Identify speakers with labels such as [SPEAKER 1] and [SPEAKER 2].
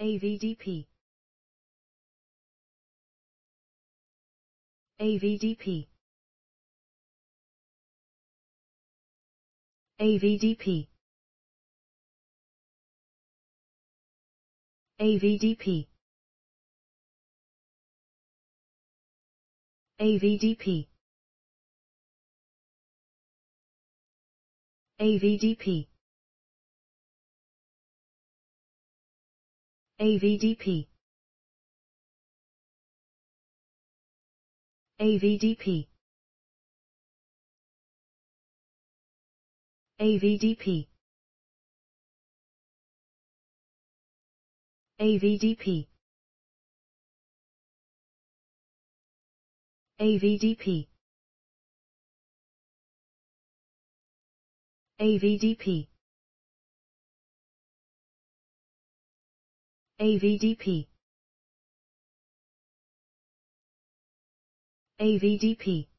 [SPEAKER 1] AVDP AVDP AVDP AVDP AVDP AVDP AVDP AVDP AVDP AVDP AVDP AVDP AVDP AVDP